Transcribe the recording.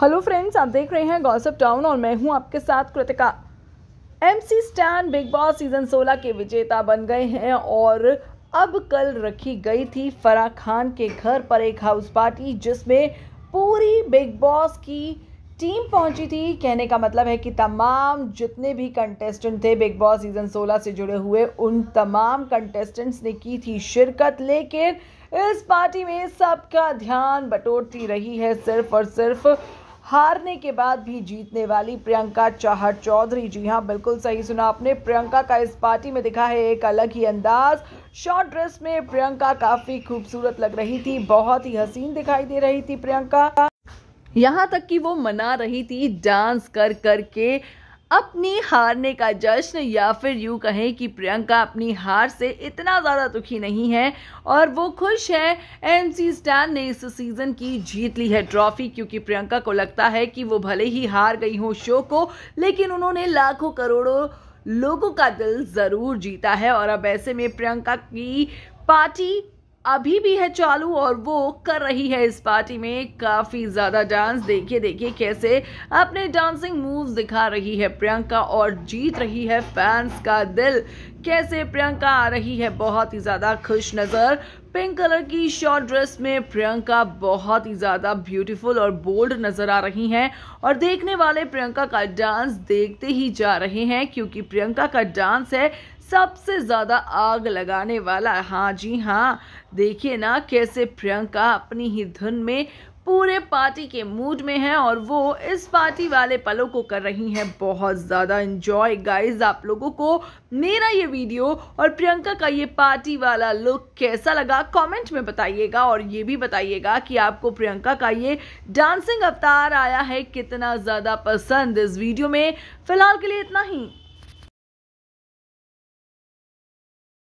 hello friends आप देख रहे हैं गॉसअप टाउन और मैं हूं आपके साथ कृतिका एमसी स्टैन बिग बॉस सीजन 16 के विजेता बन गए हैं और अब कल रखी गई थी फराह खान के घर पर एक हाउस पार्टी जिसमें पूरी बिग बॉस की टीम पहुंची थी कहने का मतलब है कि तमाम जितने भी कंटेस्टेंट थे बिग बॉस सीज़न 16 से जुड़े हुए उन तमाम कंटेस्टेंट्स ने की थी शिरकत लेकिन इस पार्टी में सबका ध्यान बटोरती रही है सिर्फ और सिर्फ हारने के बाद भी जीतने वाली प्रियंका चाहर चौधरी जी हाँ बिल्कुल सही सुना आपने प्रियंका का इस पार्टी में दिखा है एक अलग ही अंदाज शॉर्ट ड्रेस में प्रियंका काफ़ी खूबसूरत लग रही थी बहुत ही हसीन दिखाई दे रही थी प्रियंका यहाँ तक कि वो मना रही थी डांस कर करके अपनी हारने का जश्न या फिर यूँ कहें कि प्रियंका अपनी हार से इतना ज़्यादा दुखी नहीं है और वो खुश है एम सी स्टैन ने इस सीज़न की जीत ली है ट्रॉफ़ी क्योंकि प्रियंका को लगता है कि वो भले ही हार गई हो शो को लेकिन उन्होंने लाखों करोड़ों लोगों का दिल ज़रूर जीता है और अब ऐसे में प्रियंका की पार्टी अभी भी है चालू और वो कर रही है इस पार्टी में काफ़ी ज़्यादा डांस देखिए देखिए कैसे अपने डांसिंग मूव्स दिखा रही है प्रियंका और जीत रही है फैंस का दिल कैसे प्रियंका आ रही है बहुत ही ज़्यादा खुश नज़र पिंक कलर की शॉर्ट ड्रेस में प्रियंका बहुत ही ज़्यादा ब्यूटीफुल और बोल्ड नज़र आ रही हैं और देखने वाले प्रियंका का डांस देखते ही जा रहे हैं क्योंकि प्रियंका का डांस है सबसे ज़्यादा आग लगाने वाला हाँ जी हाँ देखिए ना कैसे प्रियंका अपनी ही धुन में पूरे पार्टी के मूड में है और वो इस पार्टी वाले पलों को कर रही हैं बहुत ज़्यादा इन्जॉय गाइज आप लोगों को मेरा ये वीडियो और प्रियंका का ये पार्टी वाला लुक कैसा लगा कमेंट में बताइएगा और ये भी बताइएगा कि आपको प्रियंका का ये डांसिंग अवतार आया है कितना ज़्यादा पसंद इस वीडियो में फ़िलहाल के लिए इतना ही